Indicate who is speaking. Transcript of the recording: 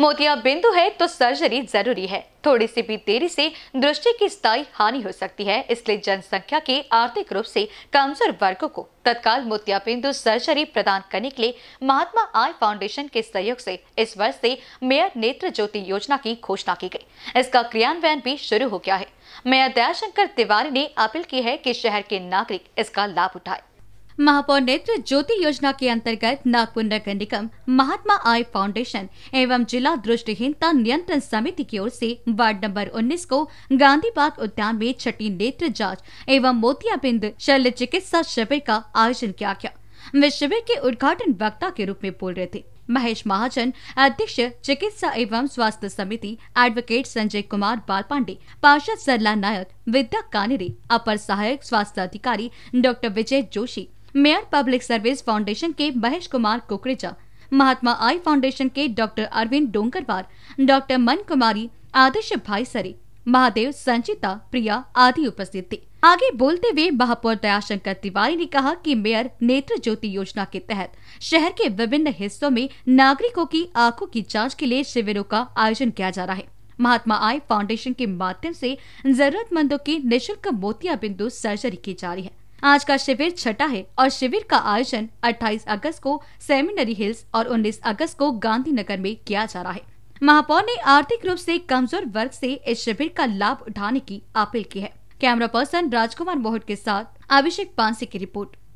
Speaker 1: मोतिया बिंदु है तो सर्जरी जरूरी है थोड़ी सी भी देरी से दृष्टि की स्थायी हानि हो सकती है इसलिए जनसंख्या के आर्थिक रूप से कमजोर वर्ग को तत्काल मोतिया बिंदु सर्जरी प्रदान करने के लिए महात्मा आई फाउंडेशन के सहयोग से इस वर्ष से मेयर नेत्र ज्योति योजना की घोषणा की गई इसका क्रियान्वयन भी शुरू हो गया है मेयर दयाशंकर तिवारी ने अपील की है की शहर के नागरिक इसका लाभ उठाए महापौर नेत्र ज्योति योजना के अंतर्गत नागपुर नगर निगम महात्मा आय फाउंडेशन एवं जिला दृष्टिहीनता नियंत्रण समिति की ओर से वार्ड नंबर 19 को गांधी बाग उद्यान में छठी नेत्र जांच एवं मोतियाबिंद शल्य चिकित्सा शिविर का आयोजन किया गया वे शिविर के उद्घाटन वक्ता के रूप में बोल रहे थे महेश महाजन अध्यक्ष चिकित्सा एवं स्वास्थ्य समिति एडवोकेट संजय कुमार बाल पांडे पार्षद सरला नायक विद्या कानेरे अपर सहायक स्वास्थ्य अधिकारी doctor Vijay Joshi mayor public service foundation के महेश कुमार कुकरेजा महात्मा आई फाउंडेशन के डॉक्टर अरविंद डोंगरवार डॉक्टर मन कुमारी आदर्श भाई सरे महादेव संचिता प्रिया आदि उपस्थित थे आगे बोलते हुए महापौर दयाशंकर तिवारी ने कहा कि मेयर नेत्र ज्योति योजना के तहत शहर के विभिन्न हिस्सों में नागरिकों की आंखों की जांच के लिए शिविरों का आयोजन किया जा रहा है महात्मा आई फाउंडेशन के माध्यम से जरूरतमंदों की निःशुल्क मोतिया बिंदु सर्जरी की जा रही है आज का शिविर छठा है और शिविर का आयोजन 28 अगस्त को सेमिनरी हिल्स और 19 अगस्त को गांधीनगर में किया जा रहा है महापौर ने आर्थिक रूप से कमजोर वर्ग से इस शिविर का लाभ उठाने की अपील की है कैमरा पर्सन राजकुमार मोहट के साथ अभिषेक पांसी की रिपोर्ट